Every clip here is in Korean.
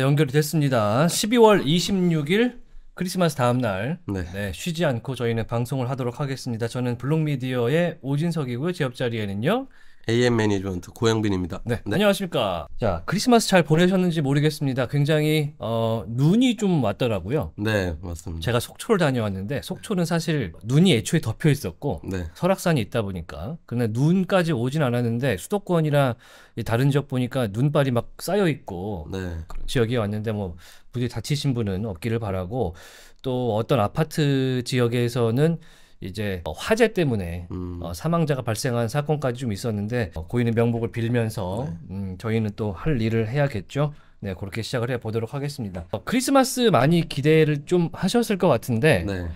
연결이 됐습니다. 12월 26일 크리스마스 다음날 네. 네, 쉬지 않고 저희는 방송을 하도록 하겠습니다. 저는 블록미디어의 오진석이고요. 제 옆자리에는요. AM 매니지먼트 고양빈입니다. 네. 네. 안녕하십니까. 자, 크리스마스 잘 보내셨는지 모르겠습니다. 굉장히 어, 눈이 좀 왔더라고요. 네, 맞습니다. 제가 속초를 다녀왔는데 속초는 사실 눈이 애초에 덮여 있었고 네. 설악산이 있다 보니까 근데 눈까지 오진 않았는데 수도권이나 다른 지역 보니까 눈발이 막 쌓여 있고 네. 지역에 왔는데 뭐 부디 다치신 분은 없기를 바라고 또 어떤 아파트 지역에서는 이제 어, 화재 때문에 음. 어, 사망자가 발생한 사건까지 좀 있었는데 어, 고인의 명복을 빌면서 네. 음, 저희는 또 할 일을 해야겠죠. 네, 그렇게 시작을 해 보도록 하겠습니다. 어, 크리스마스 많이 기대를 좀 하셨을 것 같은데 네.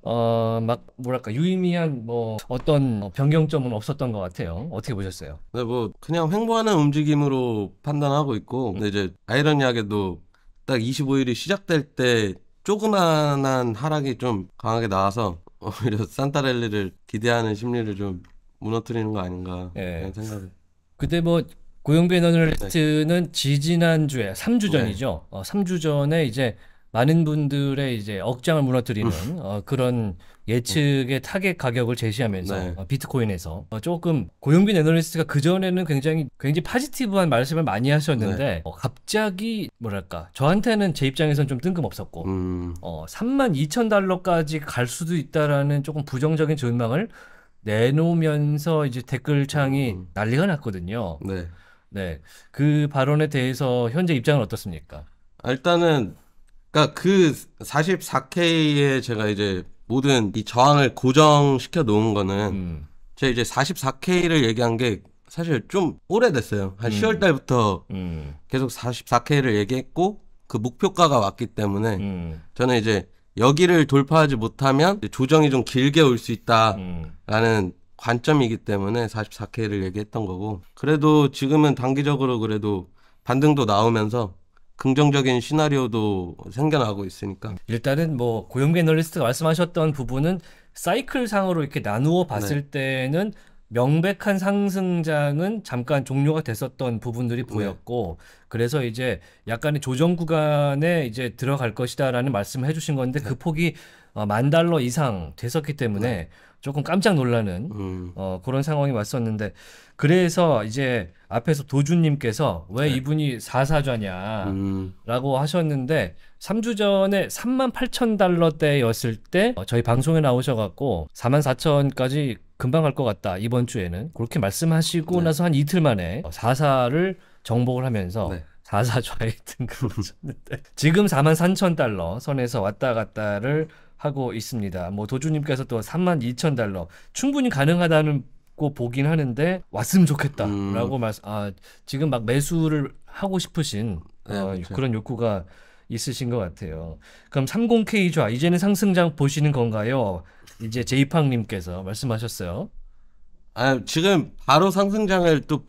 어, 막, 뭐랄까, 유의미한, 뭐, 어떤 변경점은 없었던 것 같아요. 어떻게 보셨어요? 네, 뭐, 그냥 횡보하는 움직임으로 판단하고 있고, 근데 이제, 아이러니하게도 딱 25일이 시작될 때, 조그만한 하락이 좀 강하게 나와서, 오히려 산타렐리를 기대하는 심리를 좀 무너뜨리는 거 아닌가 네. 생각을. 그때 뭐고용배 너널리스트는 지지난 주에 3주 전이죠. 네. 어, 3주 전에 이제 많은 분들의 이제 억장을 무너뜨리는 음. 어, 그런 예측의 타겟 가격을 제시하면서 네. 어, 비트코인에서 어, 조금 고용빈 애널리스트가 그 전에는 굉장히 굉장히 파지티브한 말씀을 많이 하셨는데 네. 어, 갑자기 뭐랄까 저한테는 제 입장에선 좀 뜬금없었고 음. 어, 3만 2천 달러까지 갈 수도 있다라는 조금 부정적인 전망을 내놓으면서 이제 댓글창이 음. 난리가 났거든요. 네. 네. 그 발언에 대해서 현재 입장은 어떻습니까? 아, 일단은 그러니까 그 44K에 제가 이제 모든 이 저항을 고정시켜 놓은 거는 음. 제가 이제 44K를 얘기한 게 사실 좀 오래됐어요. 한 음. 10월 달부터 음. 계속 44K를 얘기했고 그 목표가가 왔기 때문에 음. 저는 이제 여기를 돌파하지 못하면 조정이 좀 길게 올 수 있다라는 음. 관점이기 때문에 44K를 얘기했던 거고 그래도 지금은 단기적으로 그래도 반등도 나오면서 긍정적인 시나리오도 생겨나고 있으니까 일단은 뭐 고용계 애널리스트가 말씀하셨던 부분은 사이클 상으로 이렇게 나누어 봤을 네. 때는 명백한 상승장은 잠깐 종료가 됐었던 부분들이 네. 보였고 네. 그래서 이제 약간의 조정 구간에 이제 들어갈 것이다라는 말씀을 해주신 건데 네. 그 폭이 어, 만 달러 이상 됐었기 때문에 네. 조금 깜짝 놀라는 음. 어, 그런 상황이 왔었는데 그래서 이제 앞에서 도주님께서 왜 네. 이분이 사사자냐라고 음. 하셨는데 3주 전에 3만 8천 달러대였을 때 어, 저희 방송에 나오셔갖고 4만 4천까지 금방 갈 것 같다 이번 주에는 그렇게 말씀하시고 네. 나서 한 이틀 만에 어, 사사를 정복을 하면서 네. 4사 좌익 등급을 줬는데 지금 4만 3천 달러 선에서 왔다 갔다를 하고 있습니다. 뭐 도주님께서 또 3만 2천 달러 충분히 가능하다는 고 보긴 하는데 왔으면 좋겠다라고 음. 말씀 아 지금 막 매수를 하고 싶으신 네, 어, 그 그런 욕구가 있으신 것 같아요. 그럼 30K 좌 이제는 상승장 보시는 건가요? 이제 제이팡님께서 말씀하셨어요. 아 지금 바로 상승장을 또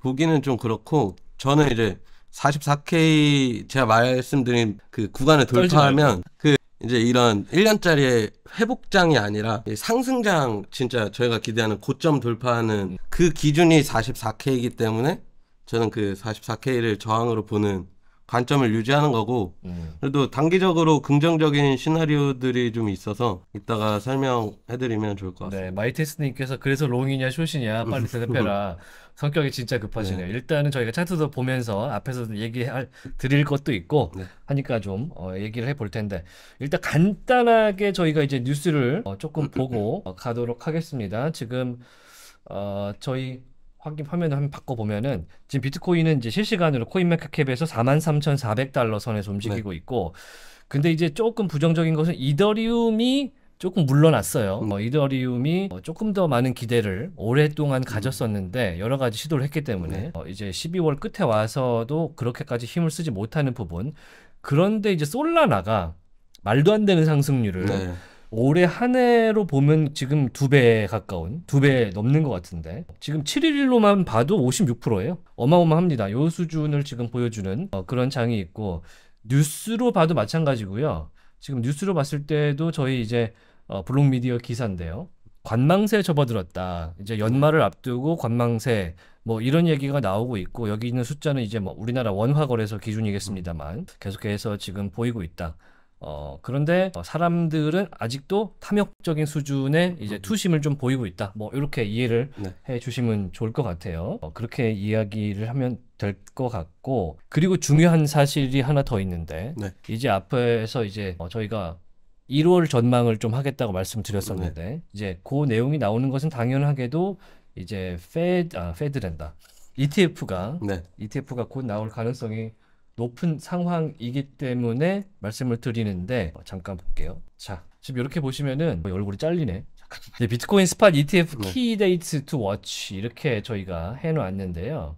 보기는 좀 그렇고 저는 이제 44K 제가 말씀드린 그 구간을 돌파하면 그 이제 이런 1년짜리 회복장이 아니라 상승장 진짜 저희가 기대하는 고점 돌파하는 그 기준이 44K이기 때문에 저는 그 44K를 저항으로 보는 관점을 유지하는 거고 음. 그래도 단기적으로 긍정적인 시나리오들이 좀 있어서 이따가 설명해드리면 좋을 것 같습니다. 네, 마이테스님께서 그래서 롱이냐 숏이냐 빨리 대답해라. 성격이 진짜 급하시네요. 네. 일단은 저희가 차트도 보면서 앞에서 얘기 드릴 것도 있고 네. 하니까 좀 어, 얘기를 해볼 텐데 일단 간단하게 저희가 이제 뉴스를 어, 조금 보고 어, 가도록 하겠습니다. 지금 어, 저희 확인 화면을 한번 바꿔보면은 지금 비트코인은 이제 실시간으로 코인마켓캡에서 43,400달러 선에서 움직이고 네. 있고 근데 이제 조금 부정적인 것은 이더리움이 조금 물러났어요. 음. 어, 이더리움이 뭐 조금 더 많은 기대를 오랫동안 음. 가졌었는데 여러 가지 시도를 했기 때문에 네. 어, 이제 12월 끝에 와서도 그렇게까지 힘을 쓰지 못하는 부분. 그런데 이제 솔라나가 말도 안 되는 상승률을 네. 올해 한 해로 보면 지금 두 배 가까운, 두 배 넘는 것 같은데 지금 7일로만 봐도 56%예요. 어마어마합니다. 요 수준을 지금 보여주는 어, 그런 장이 있고 뉴스로 봐도 마찬가지고요. 지금 뉴스로 봤을 때도 저희 이제 어, 블록미디어 기사인데요. 관망세 접어들었다. 이제 연말을 앞두고 관망세 뭐 이런 얘기가 나오고 있고 여기 있는 숫자는 이제 뭐 우리나라 원화 거래소 기준이겠습니다만 계속해서 지금 보이고 있다. 어, 그런데 어, 사람들은 아직도 탐욕적인 수준의 이제 음. 투심을 좀 보이고 있다. 뭐 이렇게 이해를 네. 해 주시면 좋을 것 같아요. 어, 그렇게 이야기를 하면 될 것 같고 그리고 중요한 사실이 하나 더 있는데 네. 이제 앞에서 이제 어, 저희가 1월 전망을 좀 하겠다고 말씀드렸었는데 네. 이제 그 내용이 나오는 것은 당연하게도 이제 페드 아 페드랜다 ETF가 네. ETF가 곧 나올 가능성이 높은 상황이기 때문에 말씀을 드리는데 어, 잠깐 볼게요. 자, 지금 이렇게 보시면은 얼굴이 잘리네. 네, 비트코인 스팟 ETF 키 데이트 투 워치 이렇게 저희가 해놓았는데요.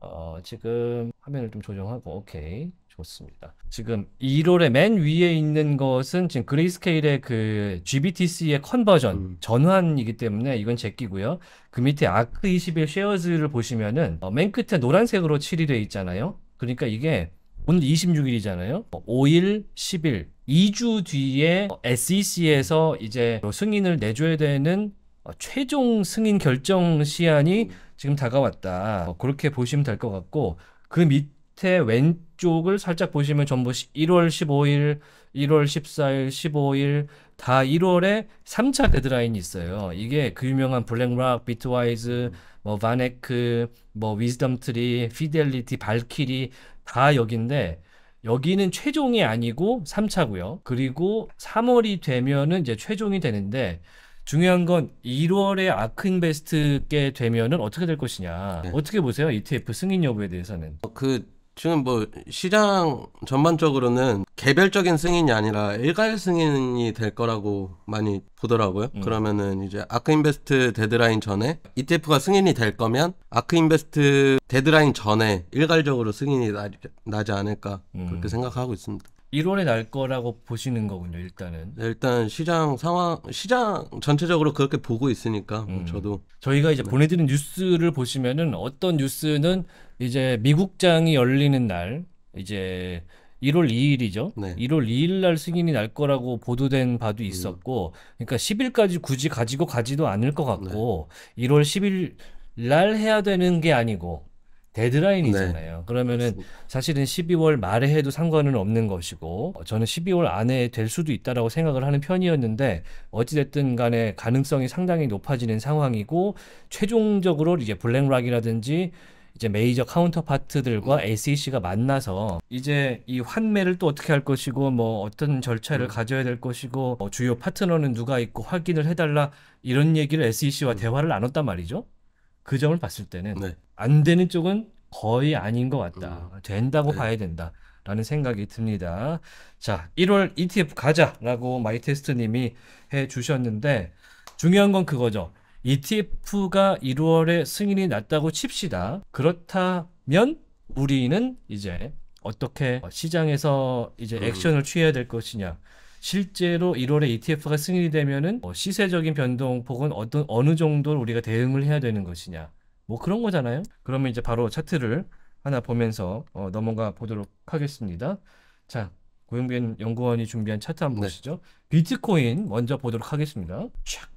어, 지금 화면을 좀 조정하고 오케이 좋습니다. 지금 1월에 맨 위에 있는 것은 지금 그레이스케일의 그 GBTC의 컨버전 음. 전환이기 때문에 이건 제끼고요. 그 밑에 아크21 쉐어즈를 보시면은 어, 맨 끝에 노란색으로 칠이 돼 있잖아요. 그러니까 이게 오늘 26일이잖아요. 5일, 10일, 2주 뒤에 SEC에서 이제 승인을 내줘야 되는 최종 승인 결정 시한이 지금 다가왔다. 그렇게 보시면 될 것 같고 그 밑에 왼쪽을 살짝 보시면 전부 1월 15일, 1월 14일, 15일 다 1월에 3차 데드라인이 있어요. 이게 그 유명한 블랙락, 비트와이즈, 음. 뭐 바네크, 뭐 위즈덤 트리, 피델리티, 발키리 다 여기인데 여기는 최종이 아니고 3차고요. 그리고 3월이 되면은 이제 최종이 되는데 중요한 건 1월에 아크인베스트게 되면은 어떻게 될 것이냐. 네. 어떻게 보세요? ETF 승인 여부에 대해서는. 그 지금 뭐 시장 전반적으로는 개별적인 승인이 아니라 일괄 승인이 될 거라고 많이 보더라고요. 음. 그러면은 이제 아크 인베스트 데드라인 전에 ETF가 승인이 될 거면 아크 인베스트 데드라인 전에 일괄적으로 승인이 나, 지 않을까 음. 그렇게 생각하고 있습니다. 1월에 날 거라고 보시는 거군요, 일단은. 네, 일단 시장 상황, 시장 전체적으로 그렇게 보고 있으니까 뭐 음. 저도 저희가 이제 네. 보내드린 뉴스를 보시면은 어떤 뉴스는 이제 미국장이 열리는 날 이제 1월 2일이죠. 네. 1월 2일 날 승인이 날 거라고 보도된 바도 음. 있었고, 그러니까 10일까지 굳이 가지고 가지도 않을 것 네. 같고, 네. 1월 10일 날 해야 되는 게 아니고 데드라인이잖아요. 네. 그러면은 사실은 12월 말에 해도 상관은 없는 것이고 저는 12월 안에 될 수도 있다라고 생각을 하는 편이었는데 어찌됐든 간에 가능성이 상당히 높아지는 상황이고 최종적으로 이제 블랙락이라든지 이제 메이저 카운터파트들과 음. SEC가 만나서 이제 이 환매를 또 어떻게 할 것이고 뭐 어떤 절차를 음. 가져야 될 것이고 뭐 주요 파트너는 누가 있고 확인을 해달라 이런 얘기를 SEC와 음. 대화를 나눴단 말이죠. 그 점을 봤을 때는 네. 안 되는 쪽은 거의 아닌 것 같다. 음. 된다고 네. 봐야 된다. 라는 생각이 듭니다. 자, 1월 ETF 가자라고 마이테스트 님이 해 주셨는데 중요한 건 그거죠. ETF가 1월에 승인이 났다고 칩시다. 그렇다면 우리는 이제 어떻게 시장에서 이제 음. 액션을 취해야 될 것이냐. 실제로 1월에 ETF가 승인되면은 이 어, 시세적인 변동폭은 어떤 어느 정도 우리가 대응을 해야 되는 것이냐 뭐 그런 거잖아요. 그러면 이제 바로 차트를 하나 보면서 어, 넘어가 보도록 하겠습니다. 자, 고영빈 연구원이 준비한 차트 한번 네. 보시죠. 비트코인 먼저 보도록 하겠습니다.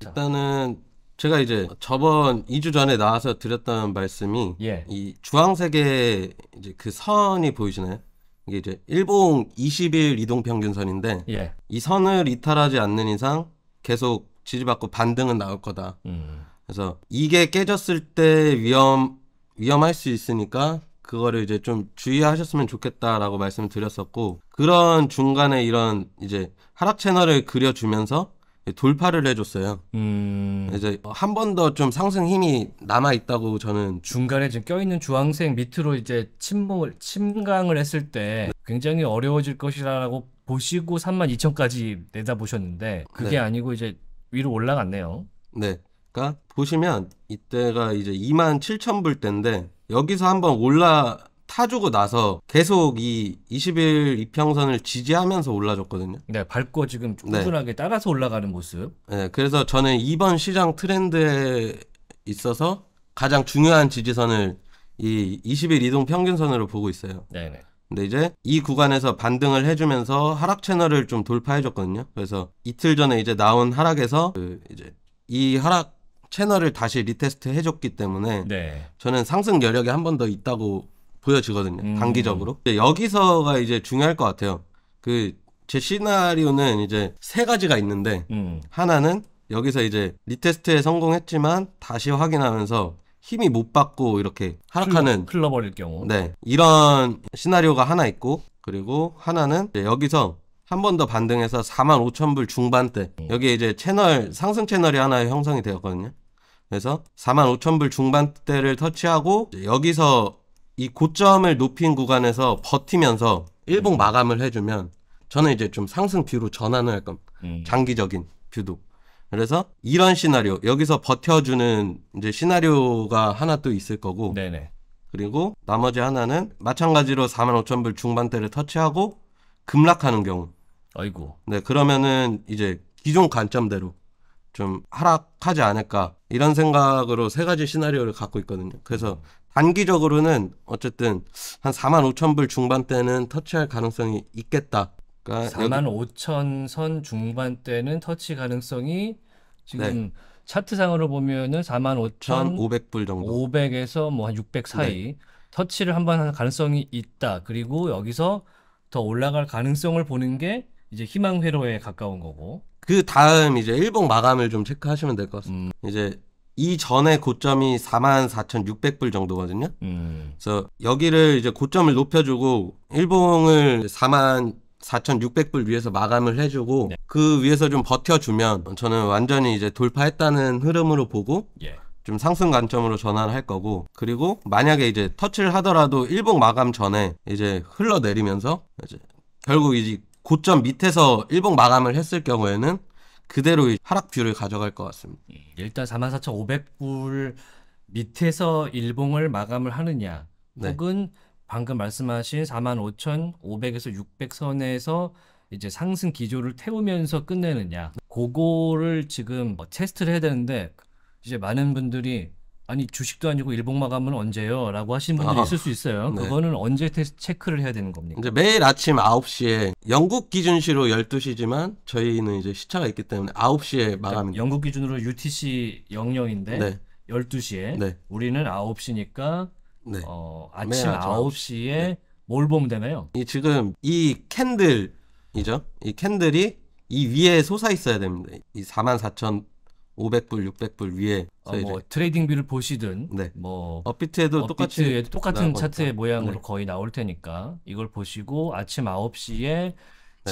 일단은 제가 이제 저번 2주 전에 나와서 드렸던 말씀이 예. 이 주황색의 이제 그 선이 보이시나요? 이게 이제 일봉 20일 이동 평균선인데 예. 이 선을 이탈하지 않는 이상 계속 지지받고 반등은 나올 거다. 음. 그래서 이게 깨졌을 때 위험 위험할 수 있으니까 그거를 이제 좀 주의하셨으면 좋겠다라고 말씀을 드렸었고 그런 중간에 이런 이제 하락 채널을 그려주면서 예, 돌파를 해줬어요. 음... 이제 한 번 더 좀 상승 힘이 남아 있다고 저는 중간에 지금 껴있는 주황색 밑으로 이제 침몰 침강을 했을 때 굉장히 어려워질 것이라고 보시고 3만 2천까지 내다보셨는데 그게 네. 아니고 이제 위로 올라갔네요. 네. 그러니까 보시면 이때가 이제 2만 7천 불 때인데 여기서 한번 올라 타주고 나서 계속 이 20일 이평선을 지지하면서 올라줬거든요. 네, 밝고 지금 네. 꾸준하게 네. 따라서 올라가는 모습. 네, 그래서 저는 이번 시장 트렌드에 있어서 가장 중요한 지지선을 이 20일 이동 평균선으로 보고 있어요. 네, 네. 근데 이제 이 구간에서 반등을 해주면서 하락 채널을 좀 돌파해줬거든요. 그래서 이틀 전에 이제 나온 하락에서 그 이제 이 하락 채널을 다시 리테스트 해줬기 때문에 네. 저는 상승 여력이 한 번 더 있다고 보여지거든요. 음. 단기적으로. 여기서가 이제 중요할 것 같아요. 그 제 시나리오는 이제 세 가지가 있는데 음. 하나는 여기서 이제 리테스트에 성공했지만 다시 확인하면서 힘이 못 받고 이렇게 하락하는 흘러, 버릴 경우. 네. 이런 시나리오가 하나 있고 그리고 하나는 여기서 한 번 더 반등해서 4만 5천 불 중반대. 음. 여기에 이제 채널 상승 채널이 하나 형성이 되었거든요. 그래서 4만 5천 불 중반대를 터치하고 여기서 이 고점을 높인 구간에서 버티면서 일봉 마감을 해주면 저는 이제 좀 상승 뷰로 전환을 할 겁니다. 음. 장기적인 뷰도. 그래서 이런 시나리오 여기서 버텨주는 이제 시나리오가 하나 또 있을 거고. 네네. 그리고 나머지 하나는 마찬가지로 4만 5천 불 중반대를 터치하고 급락하는 경우. 아이고. 네 그러면은 이제 기존 관점대로 좀 하락하지 않을까 이런 생각으로 세 가지 시나리오를 갖고 있거든요. 그래서 음. 단기적으로는 어쨌든 한 4만 5천 불 중반대는 터치할 가능성이 있겠다. 그러니까 4만 여기... 5천 선 중반대는 터치 가능성이 지금 네. 차트상으로 보면은 4만 5천 500불 정도 500에서 뭐 한 600 사이 네. 터치를 한번 할 가능성이 있다. 그리고 여기서 더 올라갈 가능성을 보는 게 이제 희망 회로에 가까운 거고. 그 다음 이제 일봉 마감을 좀 체크하시면 될 것 같습니다. 음. 이제 이 전에 고점이 44,600불 정도거든요. 음. 그래서 여기를 이제 고점을 높여주고 일봉을 4 4,600불 위에서 마감을 해주고 네. 그 위에서 좀 버텨주면 저는 완전히 이제 돌파했다는 흐름으로 보고 예. 좀 상승 관점으로 전환할 거고 그리고 만약에 이제 터치를 하더라도 일봉 마감 전에 이제 흘러내리면서 이제 결국 이제 고점 밑에서 일봉 마감을 했을 경우에는 그대로의 하락뷰를 가져갈 것 같습니다. 예, 일단 4 4 5 0불 밑에서 일봉을 마감을 하느냐 네. 혹은 방금 말씀하신 4 5 5 0에서6 0 선에서 이제 상승 기조를 태우면서 끝내느냐 그거를 지금 뭐 테스트를 해야 되는데 이제 많은 분들이 아니 주식도 아니고 일봉 마감은 언제요? 라고 하시는 분들이 아, 있을 수 있어요. 네. 그거는 언제 체크를 해야 되는 겁니까? 이제 매일 아침 9시에 영국 기준시로 12시지만 저희는 이제 시차가 있기 때문에 9시에 마감입니다. 영국 기준으로 UTC 00인데 네. 12시에 네. 우리는 9시니까 네. 어, 아침 9시에 뭘 보면 되나요? 이 지금 이 캔들이죠. 이 캔들이 이 위에 솟아 있어야 됩니다. 이44,000 500불, 600불 위에 어, 뭐 트레이딩뷰를 보시든 네. 뭐 업비트에도 똑같이 똑같은 차트의 모양으로 네. 거의 나올 테니까 이걸 보시고 아침 9시에 네.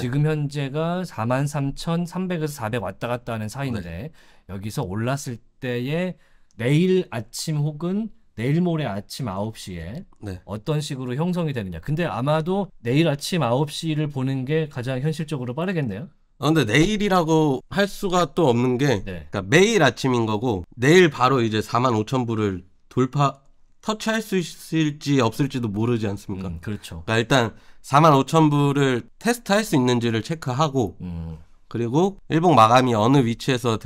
지금 현재가 43,300에서 400 왔다 갔다 하는 사이인데 네. 여기서 올랐을 때에 내일 아침 혹은 내일 모레 아침 9시에 네. 어떤 식으로 형성이 되느냐. 근데 아마도 내일 아침 9시를 보는 게 가장 현실적으로 빠르겠네요. 어, 근데 내일이라고 할 수가 또 없는 게 네. 그러니까 매일 아침인 거고 내일 바로 이제 4만 5천 불을 돌파 터치할 수 있을지 없을지도 모르지 않습니까? 음, 그렇죠. 그러니까 일단 4만 5천 불을 테스트할 수 있는지를 체크하고 음. 그리고 일봉 마감이 어느 위치에서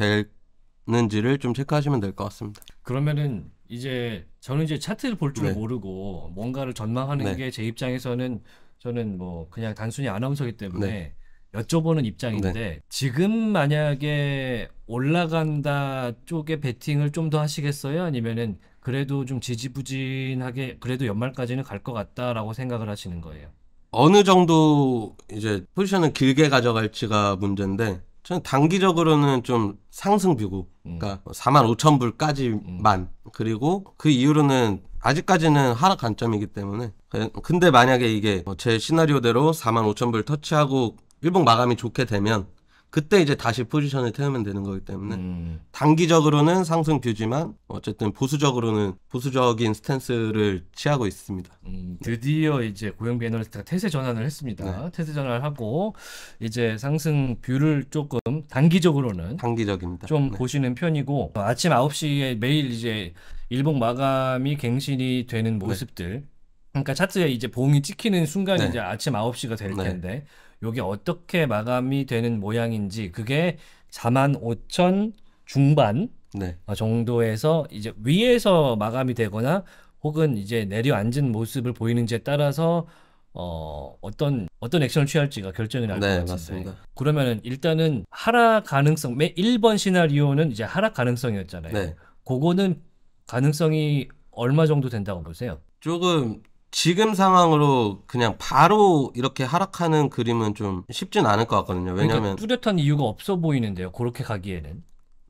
되는지를 좀 체크하시면 될 것 같습니다. 그러면은 이제 저는 이제 차트를 볼줄 네. 모르고 뭔가를 전망하는 네. 게제 입장에서는 저는 뭐 그냥 단순히 아나운서기 때문에 네. 여쭤보는 입장인데 네. 지금 만약에 올라간다 쪽에 베팅을 좀 더 하시겠어요? 아니면은 그래도 좀 지지부진하게 그래도 연말까지는 갈 것 같다라고 생각을 하시는 거예요? 어느 정도 이제 포지션을 길게 가져갈지가 문제인데 저는 단기적으로는 좀 상승 비고 그러니까 음. 4만 뭐 5천 불까지만 음. 그리고 그 이후로는 아직까지는 하락 관점이기 때문에 그, 근데 만약에 이게 뭐 제 시나리오대로 4만 5천 불 터치하고 일본 마감이 좋게 되면 그때 이제 다시 포지션을 태우면 되는 거기 때문에 음. 단기적으로는 상승 뷰지만 어쨌든 보수적으로는 보수적인 스탠스를 취하고 있습니다. 음, 드디어 이제 고영배 애널리스트가 태세 전환을 했습니다. 네. 태세 전환을 하고 이제 상승 뷰를 조금 단기적으로는 단기적입니다. 좀 네. 보시는 편이고 아침 9시에 매일 이제 일봉 마감이 갱신이 되는 모습들 네. 그러니까 차트에 이제 봉이 찍히는 순간 네. 이제 아침 9시가 될 네. 텐데 요게 어떻게 마감이 되는 모양인지 그게 4만 5천 중반 네. 어, 정도에서 이제 위에서 마감이 되거나 혹은 이제 내려앉은 모습을 보이는지에 따라서 어, 어떤 어떤 액션을 취할지가 결정이 날것 네, 같은데. 맞습니다. 그러면은 일단은 하락 가능성 매 1번 시나리오는 이제 하락 가능성이었잖아요. 네. 그거는 가능성이 얼마 정도 된다고 보세요? 조금 지금 상황으로 그냥 바로 이렇게 하락하는 그림은 좀 쉽진 않을 것 같거든요. 그러니까 왜냐면 그러니까 뚜렷한 이유가 없어 보이는데요. 그렇게 가기에는.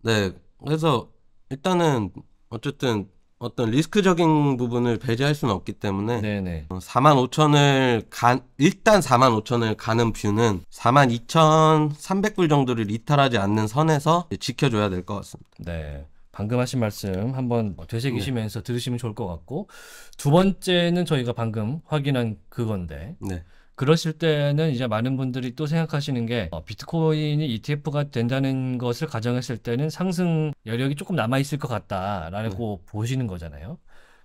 네. 그래서 일단은 어쨌든 어떤 리스크적인 부분을 배제할 수는 없기 때문에 네네. 4만 어, 5천을 간 일단 4만 5천을 가는 뷰는 4만 2천 300불 정도를 이탈하지 않는 선에서 지켜줘야 될 것 같습니다. 네. 방금 하신 말씀 한번 되새기시면서 네. 들으시면 좋을 것 같고 두 번째는 저희가 방금 확인한 그건데 네. 그러실 때는 이제 많은 분들이 또 생각하시는 게 어, 비트코인이 ETF가 된다는 것을 가정했을 때는 상승 여력이 조금 남아 있을 것 같다라고 네. 보시는 거잖아요.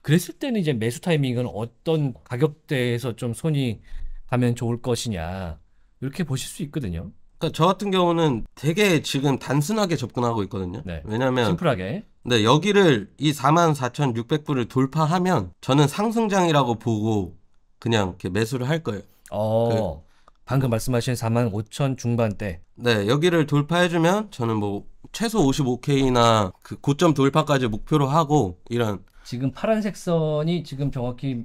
그랬을 때는 이제 매수 타이밍은 어떤 가격대에서 좀 손이 가면 좋을 것이냐 이렇게 보실 수 있거든요. 그러니까 저 같은 경우는 되게 지금 단순하게 접근하고 있거든요. 네. 왜냐면 심플하게. 네 여기를 이 44,600불을 돌파하면 저는 상승장이라고 보고 그냥 이렇게 매수를 할 거예요. 어. 그, 방금 말씀하신 45,000 중반대. 네 여기를 돌파해주면 저는 뭐 최소 55K나 그 고점 돌파까지 목표로 하고 이런. 지금 파란색 선이 지금 정확히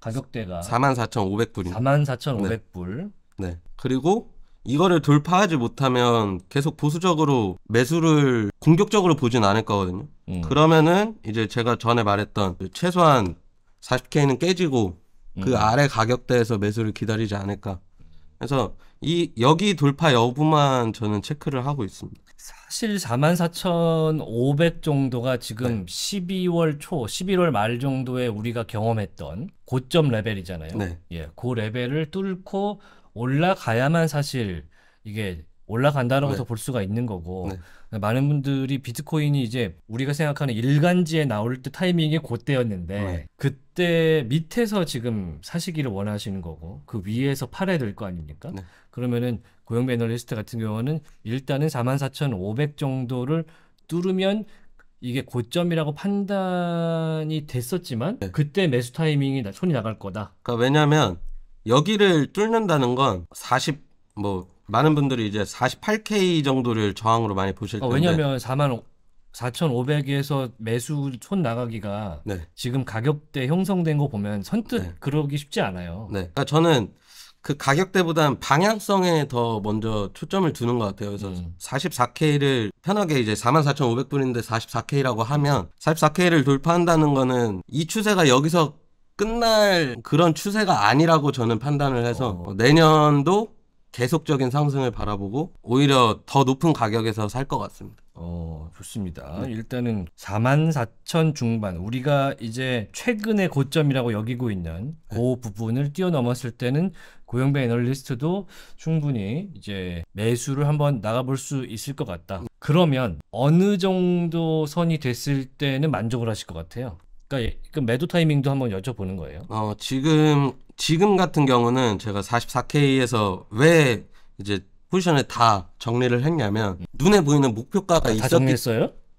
가격대가 44,500불입니다. 44,500불. 네. 네. 그리고 이거를 돌파하지 못하면 계속 보수적으로 매수를 공격적으로 보진 않을 거거든요. 음. 그러면은 이제 제가 전에 말했던 그 최소한 40K는 깨지고 그 음. 아래 가격대에서 매수를 기다리지 않을까. 그래서 이 여기 돌파 여부만 저는 체크를 하고 있습니다. 사실 44,500 정도가 지금 네. 12월 초, 11월 말 정도에 우리가 경험했던 고점 레벨이잖아요. 네. 예, 그 레벨을 뚫고 올라가야만 사실 이게 올라간다는 것을 네. 볼 수가 있는 거고 네. 많은 분들이 비트코인이 이제 우리가 생각하는 일간지에 나올 때 타이밍이 그때였는데 네. 그때 밑에서 지금 사시기를 원하시는 거고 그 위에서 팔아야 될 거 아닙니까? 네. 그러면은 고용 매너리스트 같은 경우는 일단은 44,500 정도를 뚫으면 이게 고점이라고 판단이 됐었지만 네. 그때 매수 타이밍이 손이 나갈 거다. 그러니까 왜냐하면 여기를 뚫는다는 건 40, 뭐, 많은 분들이 이제 48K 정도를 저항으로 많이 보실 어, 텐데. 어, 왜냐면 4만 4,500에서 매수 촌 나가기가 네. 지금 가격대 형성된 거 보면 선뜻 네. 그러기 쉽지 않아요. 네. 그러니까 저는 그 가격대보단 방향성에 더 먼저 초점을 두는 것 같아요. 그래서 음. 44K를 편하게 이제 44,500불인데 44K라고 하면 44K를 돌파한다는 거는 이 추세가 여기서 끝날 그런 추세가 아니라고 저는 판단을 해서 어. 어. 내년도 계속적인 상승을 바라보고 오히려 더 높은 가격에서 살 것 같습니다. 어, 좋습니다. 네. 일단은 4 4 0 0 0 중반 우리가 이제 최근의 고점이라고 여기고 있는 네. 그 부분을 뛰어넘었을 때는 고영배 애널리스트도 충분히 이제 매수를 한번 나가볼 수 있을 것 같다. 그러면 어느 정도 선이 됐을 때는 만족을 하실 것 같아요? 그러니까 예, 그 매도 타이밍도 한번 여쭤보는 거예요. 어, 지금 지금 같은 경우는 제가 44K에서 왜 이제 포지션을 다 정리를 했냐면 음. 눈에 보이는 목표가가 아, 있었기... 다정리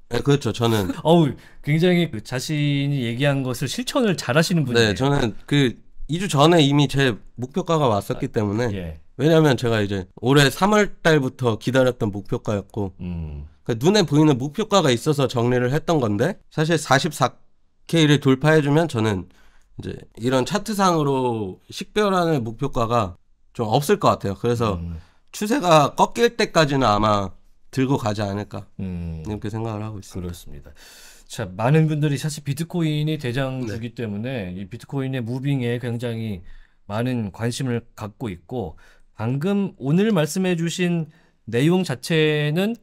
네, 그렇죠. 저는 어우 굉장히 그 자신이 얘기한 것을 실천을 잘하시는 분이에요. 네, 저는 그 2주 전에 이미 제 목표가가 왔었기 아, 때문에 예. 왜냐면 제가 이제 올해 3월 달부터 기다렸던 목표가였고 음. 그 눈에 보이는 목표가가 있어서 정리를 했던 건데 사실 K를 돌파해주면 저는 이제 이런 차트상으로 식별하는 목표가가 좀 없을 것 같아요. 그래서 음. 추세가 꺾일 때까지는 아마 들고 가지 않을까 음. 이렇게 생각을 하고 있습니다. 그렇습니다. 자 많은 분들이 사실 비트코인이 대장주기 네. 때문에 이 비트코인의 무빙에 굉장히 많은 관심을 갖고 있고 방금 오늘 말씀해주신 내용 자체는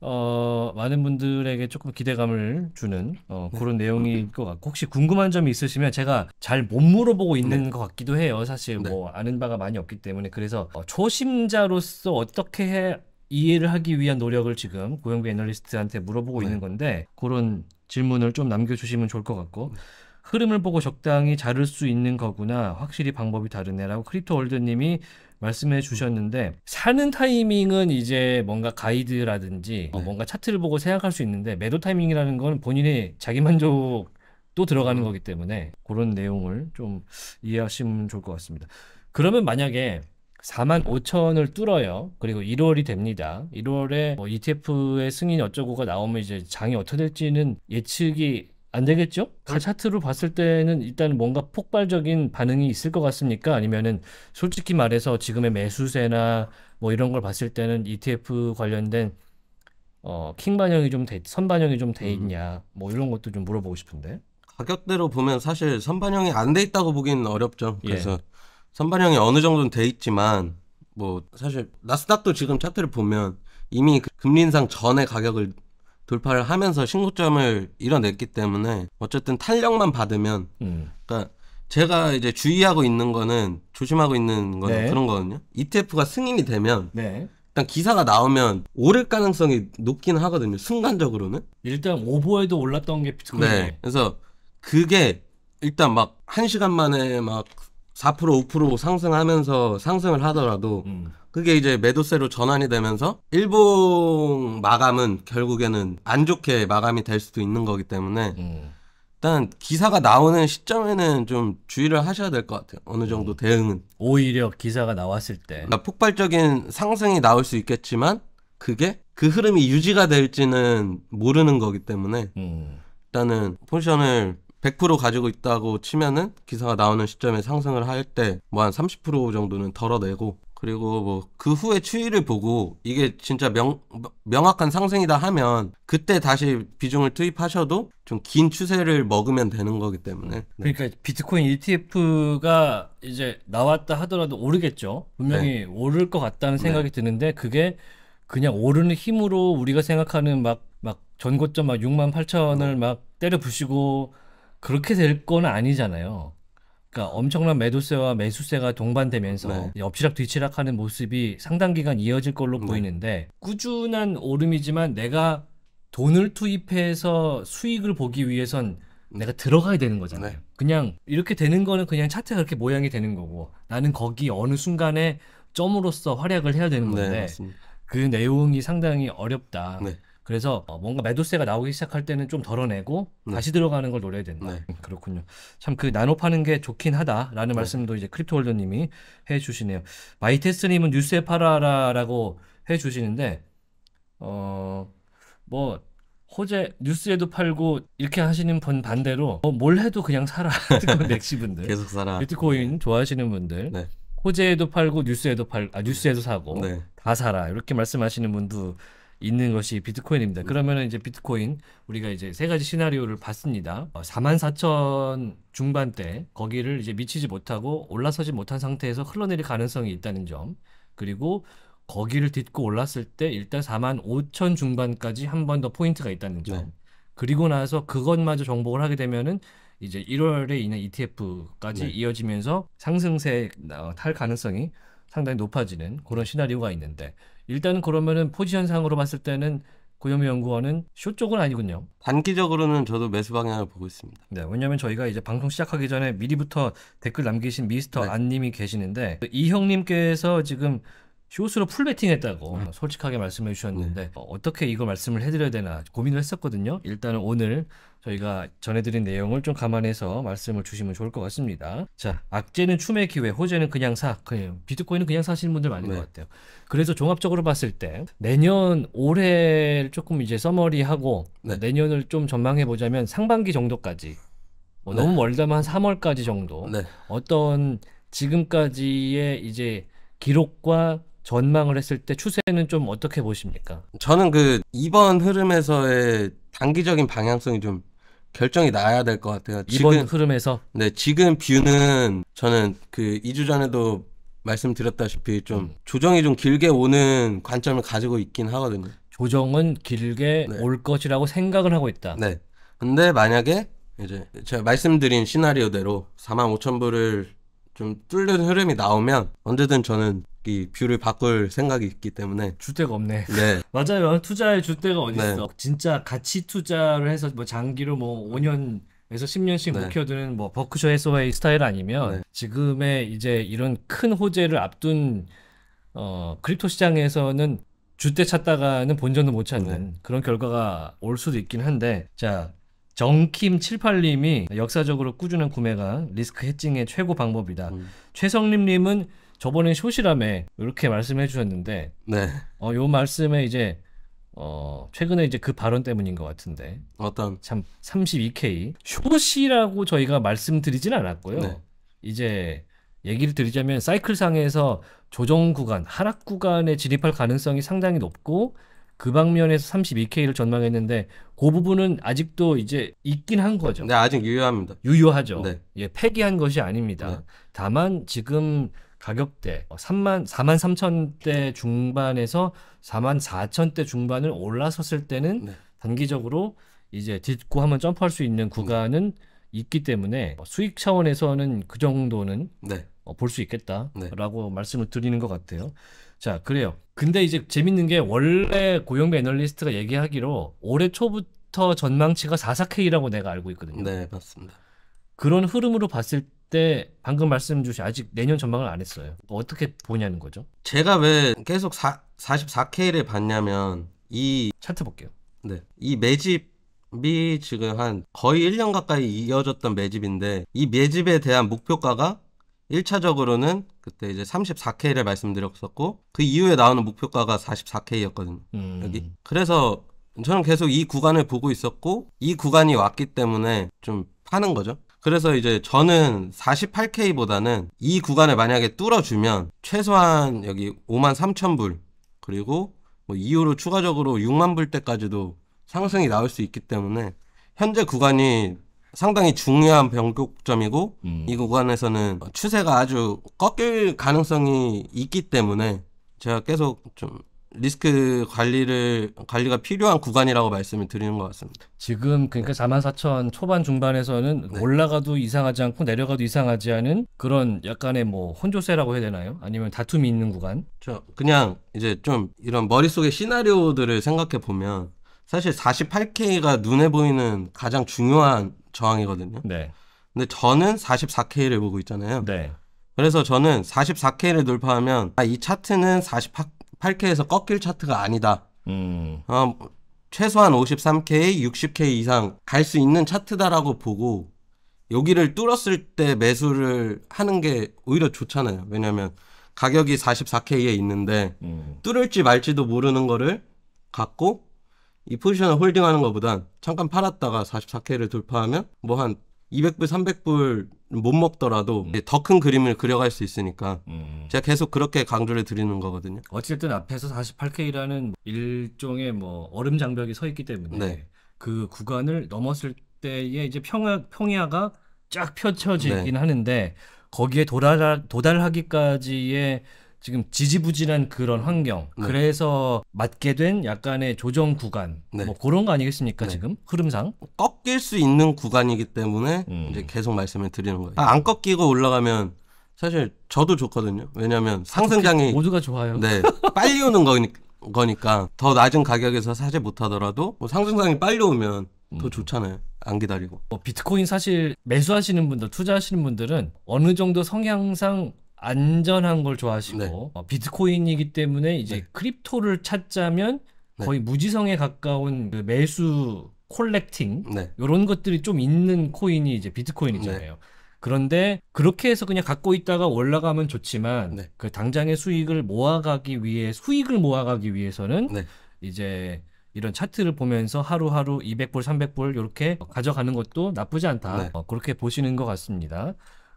어, 많은 분들에게 조금 기대감을 주는 어, 네. 그런 네. 내용일 음. 것 같고 혹시 궁금한 점이 있으시면 제가 잘 못 물어보고 있는 네. 것 같기도 해요. 사실 네. 뭐 아는 바가 많이 없기 때문에 그래서 어, 초심자로서 어떻게 해, 이해를 하기 위한 노력을 지금 고영배 애널리스트한테 물어보고 네. 있는 건데 그런 질문을 좀 남겨주시면 좋을 것 같고 네. 흐름을 보고 적당히 자를 수 있는 거구나 확실히 방법이 다르네라고 크립토월드님이 말씀해 주셨는데 사는 타이밍은 이제 뭔가 가이드라든지 어, 네. 뭔가 차트를 보고 생각할 수 있는데 매도 타이밍이라는 건 본인의 자기 만족 또 들어가는 음. 거기 때문에 그런 내용을 좀 이해하시면 좋을 것 같습니다. 그러면 만약에 4만 5천을 뚫어요. 그리고 1월이 됩니다. 1월에 뭐 ETF의 승인 이 어쩌고가 나오면 이제 장이 어떻게 될지는 예측이 안 되겠죠? 가 그 네. 차트로 봤을 때는 일단 뭔가 폭발적인 반응이 있을 것 같습니까? 아니면은 솔직히 말해서 지금의 매수세나 뭐 이런 걸 봤을 때는 ETF 관련된 어, 킹 반영이 좀 돼, 선 반영이 좀돼 음. 있냐 뭐 이런 것도 좀 물어보고 싶은데 가격대로 보면 사실 선 반영이 안 돼 있다고 보기는 어렵죠. 예. 그래서 예. 선 반영이 어느 정도는 돼 있지만 뭐 사실 나스닥도 지금 차트를 보면 이미 그 금리 인상 전에 가격을 돌파를 하면서 신고점을 이뤄냈기 때문에 어쨌든 탄력만 받으면 음. 그니까 제가 이제 주의하고 있는 거는 조심하고 있는 거는 네. 그런 거거든요. ETF가 승인이 되면 네. 일단 기사가 나오면 오를 가능성이 높긴 하거든요. 순간적으로는 일단 오버에도 올랐던 게 비트코인. 네. 그래서 그게 일단 막 1시간 만에 막 4% 5% 상승하면서 상승을 하더라도 음. 그게 이제 매도세로 전환이 되면서 일본 마감은 결국에는 안 좋게 마감이 될 수도 있는 거기 때문에 음. 일단 기사가 나오는 시점에는 좀 주의를 하셔야 될 것 같아요. 어느 정도 음. 대응은 오히려 기사가 나왔을 때 그러니까 폭발적인 상승이 나올 수 있겠지만 그게 그 흐름이 유지가 될지는 모르는 거기 때문에 음. 일단은 포지션을 100% 가지고 있다고 치면은 기사가 나오는 시점에 상승을 할 때 뭐 한 30% 정도는 덜어내고 그리고 뭐 그 후에 추이를 보고 이게 진짜 명, 명확한 상승이다 하면 그때 다시 비중을 투입하셔도 좀 긴 추세를 먹으면 되는 거기 때문에 네. 그러니까 비트코인 ETF가 이제 나왔다 하더라도 오르겠죠 분명히 네. 오를 것 같다는 생각이 네. 드는데 그게 그냥 오르는 힘으로 우리가 생각하는 막 막 전고점 막 6만 8천을 막 때려 부시고 그렇게 될 건 아니잖아요 그러니까 엄청난 매도세와 매수세가 동반되면서 네. 엎치락 뒤치락하는 모습이 상당 기간 이어질 걸로 네. 보이는데 꾸준한 오름이지만 내가 돈을 투입해서 수익을 보기 위해선 내가 들어가야 되는 거잖아요. 네. 그냥 이렇게 되는 거는 그냥 차트가 그렇게 모양이 되는 거고 나는 거기 어느 순간에 점으로써 활약을 해야 되는 네, 건데 그 내용이 상당히 어렵다. 네. 그래서 어, 뭔가 매도세가 나오기 시작할 때는 좀 덜어내고 네. 다시 들어가는 걸 노려야 된다. 네. 그렇군요. 참 그 나눠 파는 게 좋긴 하다라는 네. 말씀도 이제 크립토홀더님이 해주시네요. 마이테스님은 뉴스에 팔아라라고 해주시는데 어 뭐 호재 뉴스에도 팔고 이렇게 하시는 분 반대로 뭐뭘 해도 그냥 살아 비트코인 맥시 분들 계속 사라 비트코인 좋아하시는 분들 네. 호재에도 팔고 뉴스에도 팔아 뉴스에도 사고 네. 다 살아 이렇게 말씀하시는 분도 있는 것이 비트코인입니다. 그러면 이제 비트코인 우리가 이제 세 가지 시나리오를 봤습니다. 4만 어, 4천 중반대 거기를 이제 미치지 못하고 올라서지 못한 상태에서 흘러내릴 가능성이 있다는 점 그리고 거기를 딛고 올랐을 때 일단 4만 5천 중반까지 한 번 더 포인트가 있다는 점 네. 그리고 나서 그것마저 정복을 하게 되면은 이제 1월에 있는 ETF까지 네. 이어지면서 상승세 어, 탈 가능성이 상당히 높아지는 그런 시나리오가 있는데 일단은 그러면은 포지션상으로 봤을 때는 고요미 연구원은 쇼 쪽은 아니군요. 단기적으로는 저도 매수 방향을 보고 있습니다. 네, 왜냐하면 저희가 이제 방송 시작하기 전에 미리부터 댓글 남기신 미스터 네. 안님이 계시는데 이 형님께서 지금 쇼스로 풀 베팅했다고 음. 솔직하게 말씀해 주셨는데 음. 어, 떻게 이거 말씀을 해드려야 되나 고민을 했었거든요. 일단은 오늘 저희가 전해드린 내용을 좀 감안해서 말씀을 주시면 좋을 것 같습니다. 자, 악재는 춤의 기회, 호재는 그냥 사. 그냥 비트코인은 그냥 사시는 분들 많은 네. 것 같아요. 그래서 종합적으로 봤을 때 내년 올해를 조금 이제 서머리하고 네. 내년을 좀 전망해 보자면 상반기 정도까지 뭐 네. 너무 멀다면 한 3월까지 정도 네. 어떤 지금까지의 이제 기록과 전망을 했을 때 추세는 좀 어떻게 보십니까? 저는 그 이번 흐름에서의 단기적인 방향성이 좀 결정이 나야 될 것 같아요. 이번 지금, 흐름에서? 네, 지금 뷰는 저는 그 2주 전에도 말씀드렸다시피 좀 음. 조정이 좀 길게 오는 관점을 가지고 있긴 하거든요. 조정은 길게 네. 올 것이라고 생각을 하고 있다. 네. 근데 만약에 이제 제가 말씀드린 시나리오대로 4만 5천 불을 좀 뚫는 려 흐름이 나오면 언제든 저는 이 뷰를 바꿀 생각이 있기 때문에 주택 없네. 네. 맞아요. 투자할 주택가 어디 있어? 네. 진짜 같이 투자를 해서 뭐 장기로 뭐 5년 에서 10년씩 네. 묵혀두는 뭐 버크셔 해서웨이 스타일 아니면 네. 지금의 이제 이런 큰 호재를 앞둔 어 크립토 시장에서는 주택 찾다가는 본전도 못 찾는 네. 그런 결과가 올 수도 있긴 한데 자 정킴78님이 역사적으로 꾸준한 구매가 리스크 해칭의 최고 방법이다. 음. 최성림님은 저번에 쇼시라에 이렇게 말씀해 주셨는데, 네. 어, 요 말씀에 이제, 어, 최근에 이제 그 발언 때문인 것 같은데. 어떤? 참, 32K. 쇼시라고 저희가 말씀드리진 않았고요. 네. 이제 얘기를 드리자면 사이클상에서 조정 구간, 하락 구간에 진입할 가능성이 상당히 높고 그 방면에서 32K를 전망했는데 그 부분은 아직도 이제 있긴 한 거죠. 네, 아직 유효합니다. 유효하죠. 네. 예, 폐기한 것이 아닙니다. 네. 다만 지금 가격대 3만 4만 3천대 중반에서 4만 4천대 중반을 올라섰을 때는 네. 단기적으로 이제 딛고 한번 점프할 수 있는 구간은 있기 때문에 수익 차원에서는 그 정도는 네. 어, 볼수 있겠다라고 네. 말씀을 드리는 것 같아요. 자, 그래요. 근데 이제 재밌는 게 원래 고용배 애널리스트가 얘기하기로 올해 초부터 전망치가 4사케이라고 내가 알고 있거든요. 네, 맞습니다. 그런 흐름으로 봤을 때 방금 말씀 주신 아직 내년 전망을 안 했어요. 어떻게 보냐는 거죠. 제가 왜 계속 사, 44K를 봤냐면 이 차트 볼게요. 네. 이 매집이 지금 한 거의 1년 가까이 이어졌던 매집인데 이 매집에 대한 목표가가 1차적으로는 그때 이제 34K를 말씀드렸었고 그 이후에 나오는 목표가가 44K였거든요. 음. 여기. 그래서 저는 계속 이 구간을 보고 있었고 이 구간이 왔기 때문에 좀 파는 거죠. 그래서 이제 저는 48K보다는 이 구간을 만약에 뚫어주면 최소한 여기 5만 3천 불 그리고 뭐 이후로 추가적으로 6만 불 때까지도 상승이 나올 수 있기 때문에 현재 구간이 상당히 중요한 변곡점이고 음. 이 구간에서는 추세가 아주 꺾일 가능성이 있기 때문에 제가 계속 좀 리스크 관리를 관리가 필요한 구간이라고 말씀을 드리는 것 같습니다. 지금 그러니까 4 4 0 0 초반 중반에서는 네. 올라가도 이상하지 않고 내려가도 이상하지 않은 그런 약간의 뭐 혼조세라고 해야 되나요? 아니면 다툼이 있는 구간? 저 그냥 이제 좀 이런 머릿속의 시나리오들을 생각해 보면 사실 48K가 눈에 보이는 가장 중요한 저항이거든요. 네. 근데 저는 44K를 보고 있잖아요. 네. 그래서 저는 44K를 돌파하면 아, 이 차트는 48K에서 꺾일 차트가 아니다. 음. 어, 최소한 53K, 60K 이상 갈 수 있는 차트다라고 보고 여기를 뚫었을 때 매수를 하는 게 오히려 좋잖아요. 왜냐하면 가격이 44K에 있는데 음. 뚫을지 말지도 모르는 거를 갖고 이 포지션을 홀딩하는 것보단 잠깐 팔았다가 44K를 돌파하면 뭐 한 200불, 300불 못 먹더라도 음. 더큰 그림을 그려갈 수 있으니까 음. 제가 계속 그렇게 강조를 드리는 거거든요. 어쨌든 앞에서 48K라는 일종의 뭐 얼음 장벽이 서 있기 때문에 네. 그 구간을 넘었을 때에 이제 평야, 평야가 쫙 펼쳐지긴 네. 하는데 거기에 도달, 도달하기까지의 지금 지지부진한 그런 환경 네. 그래서 맞게 된 약간의 조정 구간 네. 뭐 그런 거 아니겠습니까 네. 지금 흐름상 꺾일 수 있는 구간이기 때문에 음. 이제 계속 말씀을 드리는 거예요 아, 안 꺾이고 올라가면 사실 저도 좋거든요 왜냐하면 상승장이 그 모두가 좋아요 네 빨리 오는 거니까, 거니까 더 낮은 가격에서 사지 못하더라도 뭐 상승장이 빨리 오면 더 음. 좋잖아요. 안 기다리고. 뭐 비트코인 사실 매수하시는 분들, 투자하시는 분들은 어느 정도 성향상 안전한 걸 좋아하시고 네. 어, 비트코인이기 때문에 이제 네. 크립토를 찾자면 네. 거의 무지성에 가까운 그 매수 콜렉팅 네. 이런 것들이 좀 있는 코인이 이제 비트코인이잖아요. 네. 그런데 그렇게 해서 그냥 갖고 있다가 올라가면 좋지만 네. 그 당장의 수익을 모아가기 위해 수익을 모아가기 위해서는 이제 이런 차트를 보면서 하루하루 200불, 300불 이렇게 가져가는 것도 나쁘지 않다. 네. 어, 그렇게 보시는 것 같습니다.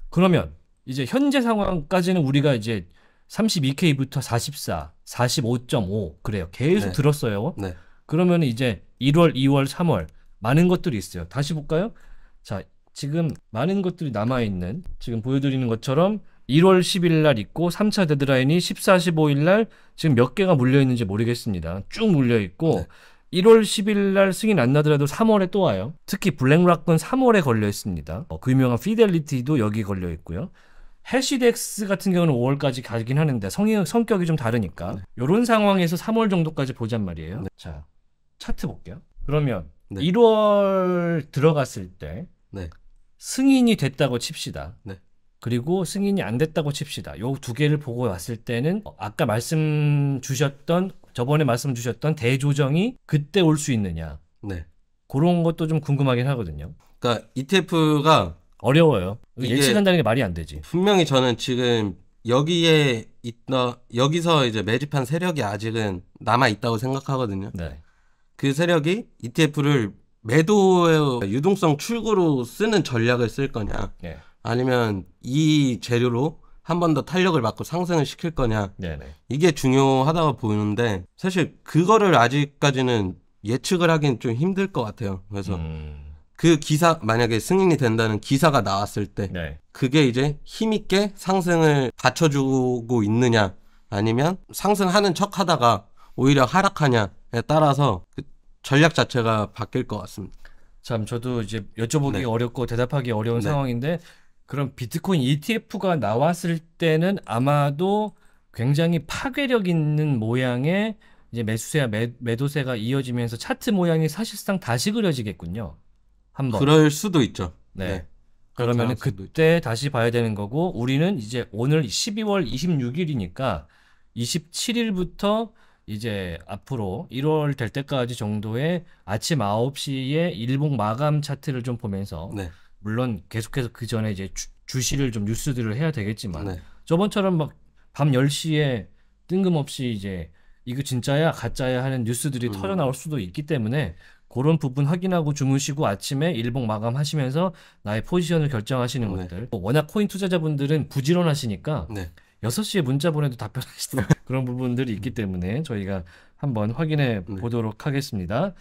그러면 이제 현재 상황까지는 우리가 이제 32K부터 44, 45.5 그래요. 계속 네. 들었어요. 네. 그러면 이제 1월, 2월, 3월 많은 것들이 있어요. 다시 볼까요? 자, 지금 많은 것들이 남아 있는 지금 보여드리는 것처럼 1월 10일 날 있고 3차 데드라인이 14, 15일 날 지금 몇 개가 물려 있는지 모르겠습니다. 쭉 물려 있고 네. 1월 10일 날 승인 안 나더라도 3월에 또 와요. 특히 블랙락은 3월에 걸려 있습니다. 어, 그 유명한 피델리티도 여기 걸려 있고요. 해시덱스 같은 경우는 5월까지 가긴 하는데 성의, 성격이 좀 다르니까 네. 이런 상황에서 3월 정도까지 보잔 말이에요. 네. 자 차트 볼게요. 그러면 네. 1월 들어갔을 때 네. 승인이 됐다고 칩시다. 네. 그리고 승인이 안 됐다고 칩시다. 요 두 개를 보고 왔을 때는 어, 아까 말씀 주셨던 저번에 말씀 주셨던 대조정이 그때 올 수 있느냐. 네. 그런 것도 좀 궁금하긴 하거든요. 그러니까 ETF가 어려워요. 예측한다는 게 말이 안 되지. 분명히 저는 지금 여기에 있다 여기서 이제 매집한 세력이 아직은 남아 있다고 생각하거든요. 네. 그 세력이 ETF를 매도의 유동성 출구로 쓰는 전략을 쓸 거냐, 네. 아니면 이 재료로 한 번 더 탄력을 받고 상승을 시킬 거냐, 네, 네, 이게 중요하다고 보는데 사실 그거를 아직까지는 예측을 하긴 좀 힘들 것 같아요. 그래서 음... 그 기사 만약에 승인이 된다는 기사가 나왔을 때 네. 그게 이제 힘 있게 상승을 받쳐주고 있느냐 아니면 상승하는 척하다가 오히려 하락하냐에 따라서 그 전략 자체가 바뀔 것 같습니다. 참 저도 이제 여쭤보기 네. 어렵고 대답하기 어려운 네. 상황인데 그럼 비트코인 ETF가 나왔을 때는 아마도 굉장히 파괴력 있는 모양의 이제 매수세와 매, 매도세가 이어지면서 차트 모양이 사실상 다시 그려지겠군요. 한번. 그럴 수도 있죠. 네. 네. 그러면 그때 있죠. 다시 봐야 되는 거고 우리는 이제 오늘 12월 26일이니까 27일부터 이제 앞으로 1월 될 때까지 정도의 아침 9시에 일봉 마감 차트를 좀 보면서 네. 물론 계속해서 그 전에 이제 주, 시를좀 뉴스들을 해야 되겠지만 네. 저번처럼 막 밤 10시에 뜬금없이 이제 이거 진짜야 가짜야 하는 뉴스들이 음. 터져 나올 수도 있기 때문에 그런 부분 확인하고 주무시고 아침에 일봉 마감하시면서 나의 포지션을 결정하시는 네. 것들. 워낙 코인 투자자분들은 부지런하시니까 네. 6시에 문자 보내도 답변하시는 그런 부분들이 있기 때문에 저희가 한번 확인해 네. 보도록 하겠습니다.